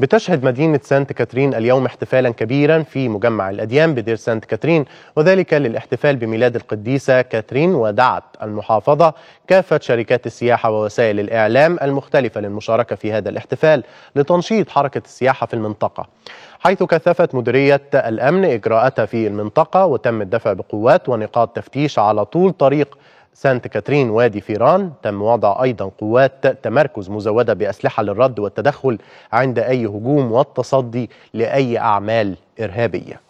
بتشهد مدينة سانت كاترين اليوم احتفالا كبيرا في مجمع الأديان بدير سانت كاترين وذلك للاحتفال بميلاد القديسة كاترين ودعت المحافظة كافة شركات السياحة ووسائل الإعلام المختلفة للمشاركة في هذا الاحتفال لتنشيط حركة السياحة في المنطقة حيث كثفت مديرية الأمن إجراءاتها في المنطقة وتم الدفع بقوات ونقاط تفتيش على طول طريق سانت كاترين وادي فيران تم وضع أيضا قوات تمركز مزودة بأسلحة للرد والتدخل عند أي هجوم والتصدي لأي أعمال إرهابية